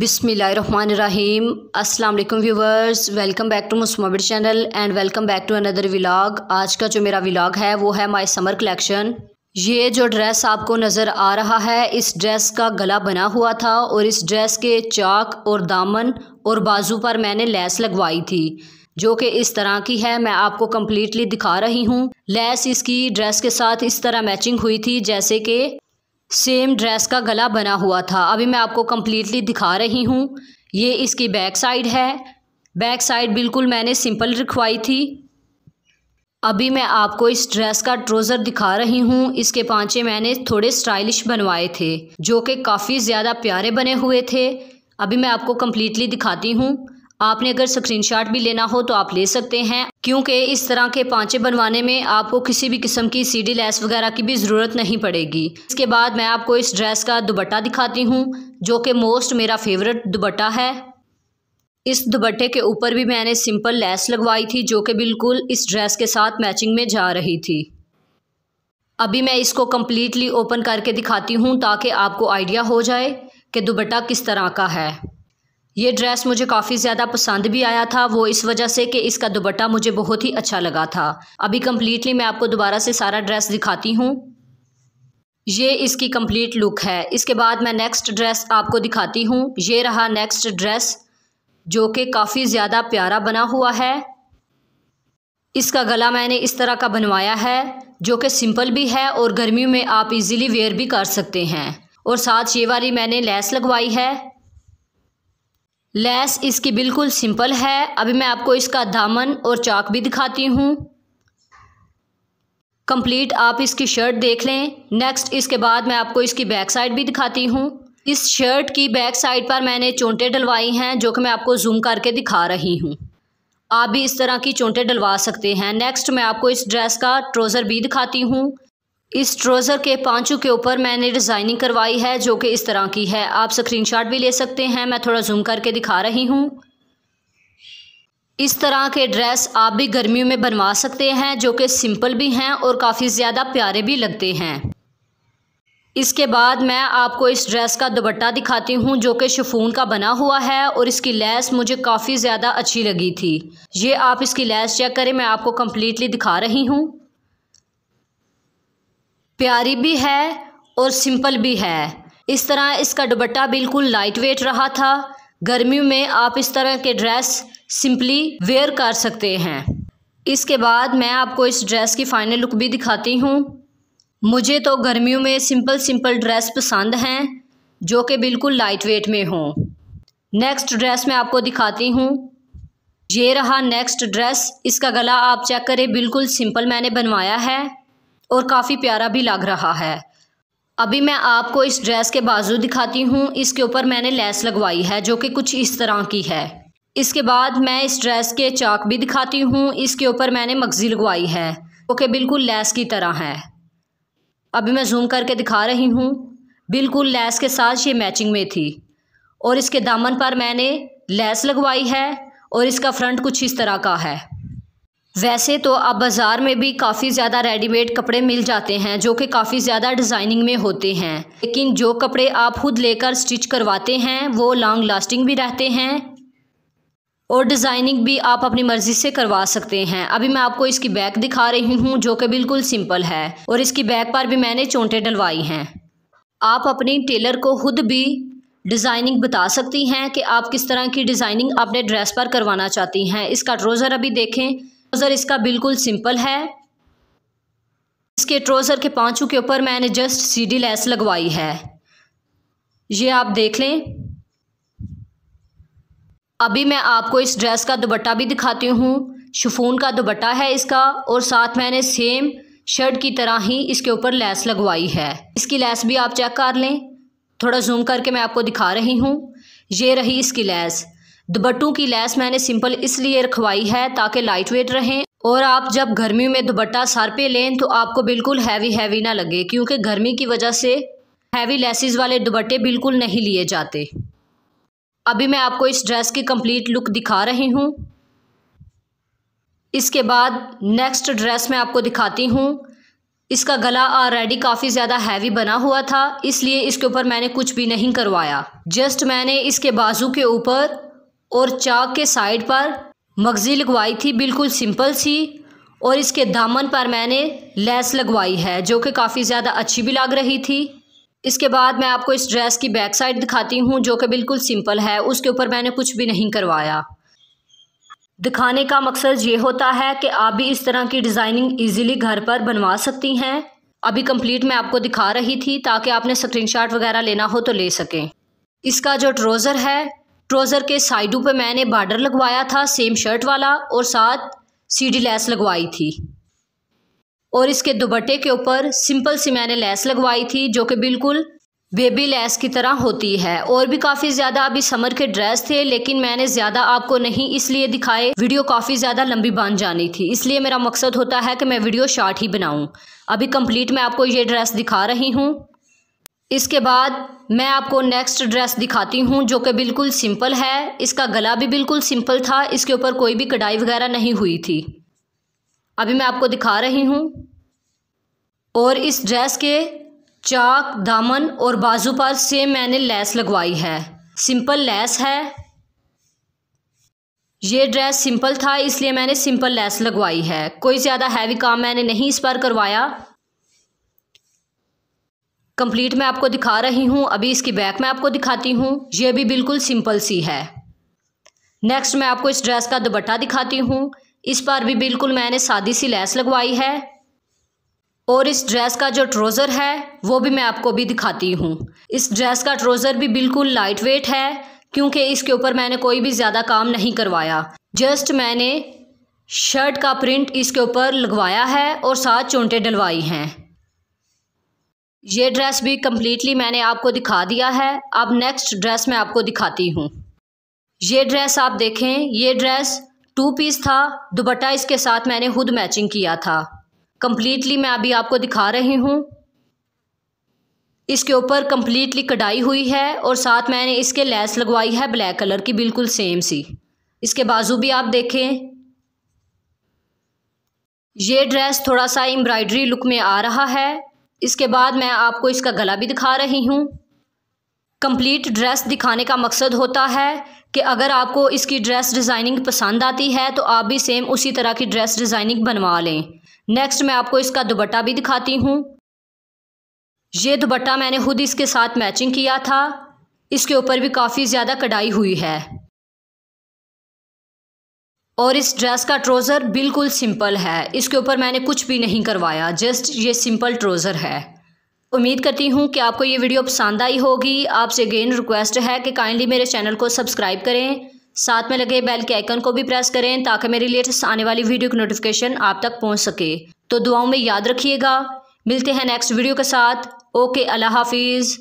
बिसमीम अस्सलाम वालेकुम व्यूवर्स वेलकम बैक टू मुस्मबिड channel and welcome back to another vlog आज का जो मेरा व्लाग है वो है माय समर कलेक्शन ये जो ड्रेस आपको नज़र आ रहा है इस ड्रेस का गला बना हुआ था और इस ड्रेस के चाक और दामन और बाजू पर मैंने लैस लगवाई थी जो कि इस तरह की है मैं आपको कम्प्लीटली दिखा रही हूँ लैस इसकी ड्रेस के साथ इस तरह मैचिंग हुई थी जैसे कि सेम ड्रेस का गला बना हुआ था अभी मैं आपको कम्प्लीटली दिखा रही हूँ ये इसकी बैक साइड है बैक साइड बिल्कुल मैंने सिंपल रखवाई थी अभी मैं आपको इस ड्रेस का ट्रोज़र दिखा रही हूँ इसके पांचे मैंने थोड़े स्टाइलिश बनवाए थे जो कि काफ़ी ज़्यादा प्यारे बने हुए थे अभी मैं आपको कम्प्लीटली दिखाती हूँ आपने अगर स्क्रीनशॉट भी लेना हो तो आप ले सकते हैं क्योंकि इस तरह के पांचे बनवाने में आपको किसी भी किस्म की सीडी लेस वगैरह की भी ज़रूरत नहीं पड़ेगी इसके बाद मैं आपको इस ड्रेस का दुबट्टा दिखाती हूँ जो कि मोस्ट मेरा फेवरेट दुबट्टा है इस दुबट्टे के ऊपर भी मैंने सिंपल लेस लगवाई थी जो कि बिल्कुल इस ड्रेस के साथ मैचिंग में जा रही थी अभी मैं इसको कम्प्लीटली ओपन करके दिखाती हूँ ताकि आपको आइडिया हो जाए कि दुबट्टा किस तरह का है ये ड्रेस मुझे काफ़ी ज़्यादा पसंद भी आया था वो इस वजह से कि इसका दुपट्टा मुझे बहुत ही अच्छा लगा था अभी कम्प्लीटली मैं आपको दोबारा से सारा ड्रेस दिखाती हूँ ये इसकी कम्प्लीट लुक है इसके बाद मैं नेक्स्ट ड्रेस आपको दिखाती हूँ ये रहा नेक्स्ट ड्रेस जो कि काफ़ी ज़्यादा प्यारा बना हुआ है इसका गला मैंने इस तरह का बनवाया है जो कि सिंपल भी है और गर्मियों में आप इजीली वेयर भी कर सकते हैं और साथ ये वाली मैंने लेस लगवाई है लैस इसकी बिल्कुल सिंपल है अभी मैं आपको इसका दामन और चाक भी दिखाती हूँ कंप्लीट आप इसकी शर्ट देख लें नेक्स्ट इसके बाद मैं आपको इसकी बैक साइड भी दिखाती हूँ इस शर्ट की बैक साइड पर मैंने चोंटे डलवाई हैं जो कि मैं आपको जूम करके दिखा रही हूँ आप भी इस तरह की चोंटे डलवा सकते हैं नेक्स्ट मैं आपको इस ड्रेस का ट्रोज़र भी दिखाती हूँ इस ट्रोज़र के पांचों के ऊपर मैंने डिज़ाइनिंग करवाई है जो कि इस तरह की है आप स्क्रीनशॉट भी ले सकते हैं मैं थोड़ा जूम करके दिखा रही हूँ इस तरह के ड्रेस आप भी गर्मियों में बनवा सकते हैं जो कि सिंपल भी हैं और काफ़ी ज़्यादा प्यारे भी लगते हैं इसके बाद मैं आपको इस ड्रेस का दुपट्टा दिखाती हूँ जो कि शफून का बना हुआ है और इसकी लैस मुझे काफ़ी ज़्यादा अच्छी लगी थी ये आप इसकी लैस चेक करें मैं आपको कम्प्लीटली दिखा रही हूँ प्यारी भी है और सिंपल भी है इस तरह इसका दुपट्टा बिल्कुल लाइट वेट रहा था गर्मियों में आप इस तरह के ड्रेस सिंपली वेयर कर सकते हैं इसके बाद मैं आपको इस ड्रेस की फ़ाइनल लुक भी दिखाती हूँ मुझे तो गर्मियों में सिंपल सिंपल ड्रेस पसंद हैं जो कि बिल्कुल लाइट वेट में हों नेक्स्ट ड्रेस मैं आपको दिखाती हूँ ये रहा नेक्स्ट ड्रेस इसका गला आप चेक करें बिल्कुल सिंपल मैंने बनवाया है और काफ़ी प्यारा भी लग रहा है अभी मैं आपको इस ड्रेस के बाजू दिखाती हूँ इसके ऊपर मैंने लेस लगवाई है जो कि कुछ इस तरह की है इसके बाद मैं इस ड्रेस के चाक भी दिखाती हूँ इसके ऊपर मैंने मगजी लगवाई है जो कि बिल्कुल लेस की तरह है अभी मैं जूम करके दिखा रही हूँ बिल्कुल लेस के साथ ये मैचिंग में थी और इसके दामन पर मैंने लेस लगवाई है और इसका फ्रंट कुछ इस तरह का है वैसे तो अब बाज़ार में भी काफ़ी ज़्यादा रेडीमेड कपड़े मिल जाते हैं जो कि काफ़ी ज़्यादा डिज़ाइनिंग में होते हैं लेकिन जो कपड़े आप खुद लेकर स्टिच करवाते हैं वो लॉन्ग लास्टिंग भी रहते हैं और डिज़ाइनिंग भी आप अपनी मर्ज़ी से करवा सकते हैं अभी मैं आपको इसकी बैक दिखा रही हूँ जो कि बिल्कुल सिंपल है और इसकी बैक पर भी मैंने चोंटे डलवाई हैं आप अपनी टेलर को खुद भी डिज़ाइनिंग बता सकती हैं कि आप किस तरह की डिज़ाइनिंग अपने ड्रेस पर करवाना चाहती हैं इसका ट्रोज़र अभी देखें ट्राउज़र इसका बिल्कुल सिंपल है इसके ट्राउज़र के पाँचों के ऊपर मैंने जस्ट डी लेस लगवाई है ये आप देख लें अभी मैं आपको इस ड्रेस का दुपट्टा भी दिखाती हूँ शिफोन का दुपट्टा है इसका और साथ मैंने सेम शर्ट की तरह ही इसके ऊपर लैस लगवाई है इसकी लैस भी आप चेक कर लें थोड़ा जूम करके मैं आपको दिखा रही हूँ ये रही इसकी लैस दुबट्टों की लैस मैंने सिंपल इसलिए रखवाई है ताकि लाइट वेट रहें और आप जब गर्मी में दुबट्टा सर पे लें तो आपको बिल्कुल हैवी हैवी ना लगे क्योंकि गर्मी की वजह से हैवी लेसिस वाले दुबट्टे बिल्कुल नहीं लिए जाते अभी मैं आपको इस ड्रेस की कंप्लीट लुक दिखा रही हूँ इसके बाद नेक्स्ट ड्रेस मैं आपको दिखाती हूँ इसका गला ऑलरेडी काफ़ी ज़्यादा हैवी बना हुआ था इसलिए इसके ऊपर मैंने कुछ भी नहीं करवाया जस्ट मैंने इसके बाजू के ऊपर और चाक के साइड पर मगज़ी लगवाई थी बिल्कुल सिंपल सी और इसके दामन पर मैंने लेस लगवाई है जो कि काफ़ी ज़्यादा अच्छी भी लग रही थी इसके बाद मैं आपको इस ड्रेस की बैक साइड दिखाती हूँ जो कि बिल्कुल सिंपल है उसके ऊपर मैंने कुछ भी नहीं करवाया दिखाने का मकसद ये होता है कि आप भी इस तरह की डिज़ाइनिंग ईजिली घर पर बनवा सकती हैं अभी कंप्लीट मैं आपको दिखा रही थी ताकि आपने स्क्रीनशॉट वगैरह लेना हो तो ले सकें इसका जो ट्रोज़र है ट्रोज़र के साइडों पे मैंने बार्डर लगवाया था सेम शर्ट वाला और साथ सीडी लेस लगवाई थी और इसके दुपट्टे के ऊपर सिंपल सी मैंने लेस लगवाई थी जो कि बिल्कुल बेबी लेस की तरह होती है और भी काफ़ी ज़्यादा अभी समर के ड्रेस थे लेकिन मैंने ज़्यादा आपको नहीं इसलिए दिखाए वीडियो काफ़ी ज़्यादा लंबी बन जानी थी इसलिए मेरा मकसद होता है कि मैं वीडियो शार्ट ही बनाऊँ अभी कंप्लीट मैं आपको ये ड्रेस दिखा रही हूँ इसके बाद मैं आपको नेक्स्ट ड्रेस दिखाती हूँ जो कि बिल्कुल सिंपल है इसका गला भी बिल्कुल सिंपल था इसके ऊपर कोई भी कढ़ाई वगैरह नहीं हुई थी अभी मैं आपको दिखा रही हूँ और इस ड्रेस के चाक दामन और बाजू पर सेम मैंने लैस लगवाई है सिंपल लैस है ये ड्रेस सिंपल था इसलिए मैंने सिंपल लैस लगवाई है कोई ज़्यादा हैवी काम मैंने नहीं इस पर करवाया कंप्लीट मैं आपको दिखा रही हूँ अभी इसकी बैक मैं आपको दिखाती हूँ ये भी बिल्कुल सिंपल सी है नेक्स्ट मैं आपको इस ड्रेस का दुपट्टा दिखाती हूँ इस पर भी बिल्कुल मैंने सादी सी लैस लगवाई है और इस ड्रेस का जो ट्रोज़र है वो भी मैं आपको भी दिखाती हूँ इस ड्रेस का ट्रोज़र भी बिल्कुल लाइट वेट है क्योंकि इसके ऊपर मैंने कोई भी ज़्यादा काम नहीं करवाया जस्ट मैंने शर्ट का प्रिंट इसके ऊपर लगवाया है और साथ चोंटे डलवाई हैं ये ड्रेस भी कम्प्लीटली मैंने आपको दिखा दिया है अब नेक्स्ट ड्रेस मैं आपको दिखाती हूँ ये ड्रेस आप देखें ये ड्रेस टू पीस था दुबट्टा इसके साथ मैंने खुद मैचिंग किया था कम्प्लीटली मैं अभी आपको दिखा रही हूँ इसके ऊपर कम्प्लीटली कढ़ाई हुई है और साथ मैंने इसके लेस लगवाई है ब्लैक कलर की बिल्कुल सेम सी इसके बाजू भी आप देखें ये ड्रेस थोड़ा सा एम्ब्रॉयडरी लुक में आ रहा है इसके बाद मैं आपको इसका गला भी दिखा रही हूँ कंप्लीट ड्रेस दिखाने का मकसद होता है कि अगर आपको इसकी ड्रेस डिज़ाइनिंग पसंद आती है तो आप भी सेम उसी तरह की ड्रेस डिज़ाइनिंग बनवा लें नेक्स्ट मैं आपको इसका दुपट्टा भी दिखाती हूँ ये दुपट्टा मैंने खुद इसके साथ मैचिंग किया था इसके ऊपर भी काफ़ी ज़्यादा कढ़ाई हुई है और इस ड्रेस का ट्रोज़र बिल्कुल सिंपल है इसके ऊपर मैंने कुछ भी नहीं करवाया जस्ट ये सिंपल ट्रोज़र है उम्मीद करती हूँ कि आपको ये वीडियो पसंद आई होगी आपसे अगेन रिक्वेस्ट है कि काइंडली मेरे चैनल को सब्सक्राइब करें साथ में लगे बेल के आइकन को भी प्रेस करें ताकि मेरी लेटेस्ट आने वाली वीडियो की नोटिफिकेशन आप तक पहुँच सके तो दुआओं में याद रखिएगा मिलते हैं नेक्स्ट वीडियो के साथ ओके अल्लाह हाफिज़